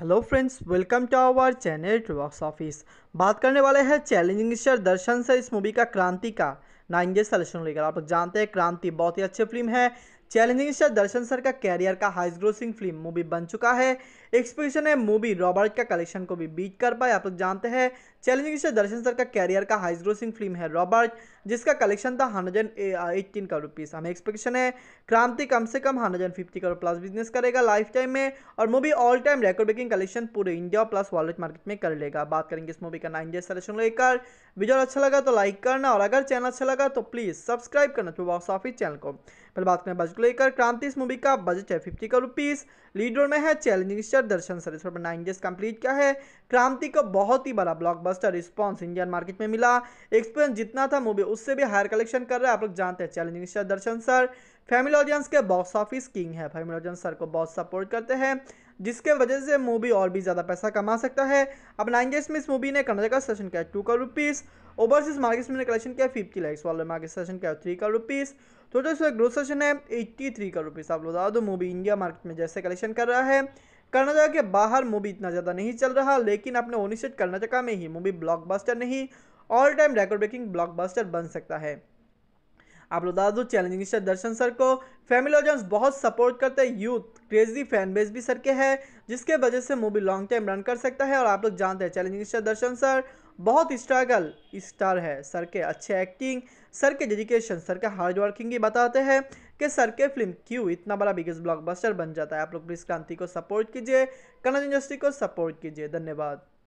hello friends welcome to our channel box office बात करने वाले हैं चैलेंजिंग स्टार दर्शन से इस मूवी का क्रांति का नाइनगे सलेक्शन लेकर आप लोग जानते हैं क्रांति बहुत ही अच्छी फिल्म है चैलेंजिंग स्टार दर्शन सर का कैरियर का हाइस ग्रोसिंग फिल्म मूवी बन चुका है एक्सपेक्टेशन है मूवी रॉबर्ट का कलेक्शन को भी बीट कर पाए आप लोग जानते हैं चैलेंजिंग स्टार दर्शन सर का कैरियर का हाइस ग्रोसिंग फिल्म है रॉबर्ट जिसका कलेक्शन था हंड्रेड एट्टीन करोड़ रुपीज़ हमें एक्सपेक्टेशन है क्रांति कम से कम hundred fifty crore plus business करेगा लाइफ टाइम में और movie all time record breaking collection पूरे इंडिया प्लस वर्ल्ड मार्केट में कर लेगा बात करेंगे इस मूवी का नाइन डे सलेक्शन लेकर वीडियो अच्छा लगा तो लाइक करना और अगर चैनल अच्छा लगा तो प्लीज़ सब्सक्राइब करना बॉक्स ऑफिस चैनल को पर बात करें बजट को लेकर क्रांति इस मूवी का बजट है फिफ्टी का रुपीज़ लीड रोल में है चैलेंजिंग स्टार दर्शन सर इस पर नाइन डेज कंप्लीट किया है क्रांति को बहुत ही बड़ा ब्लॉकबस्टर रिस्पांस इंडियन मार्केट में मिला एक्सपीरियंस जितना था मूवी उससे भी हायर कलेक्शन कर रहा है आप लोग जानते हैं challenging star Darshan sir family audience के बॉक्स ऑफिस किंग है फैमिली ऑडियंस सर को बहुत सपोर्ट करते हैं जिसके वजह से मूवी और भी ज़्यादा पैसा कमा सकता है अब नाइन डेज में इस मूवी ने कर्नाटक का सेशन किया two crore rupees overseas markets में कलेक्शन किया फिफ्टी लैक्स वाले मार्केट सेशन किया थ्री करोड़ रुपीज़ टोटल से ग्रोथ सेशन है एट्टी थ्री करोड़ रुपीज़ आप लोग बता दो मूवी इंडिया मार्केट में जैसे कलेक्शन कर रहा है कर्नाटक के बाहर मूवी इतना ज़्यादा नहीं चल रहा लेकिन अपने ओनिस्ट कर्नाटका में ही मूवी ब्लॉकबस्टर नहीं all time record breaking blockbuster बन सकता है आप लोग बता दो चैलेंजिंग स्टार दर्शन सर को फैमिली ऑडियंस बहुत सपोर्ट करते हैं यूथ क्रेजी फैन बेस भी सर के है जिसके वजह से मूवी लॉन्ग टाइम रन कर सकता है और आप लोग जानते हैं चैलेंजिंग स्टार दर्शन सर बहुत स्ट्रगल स्टार है सर के अच्छे एक्टिंग सर के डेडिकेशन सर के हार्ड वर्किंग ही बताते हैं कि सर के फिल्म क्यों इतना बड़ा बिगेस्ट ब्लॉकबस्टर बन जाता है आप लोग प्लीज़ क्रांति को सपोर्ट कीजिए कन्नड़ इंडस्ट्री को सपोर्ट कीजिए धन्यवाद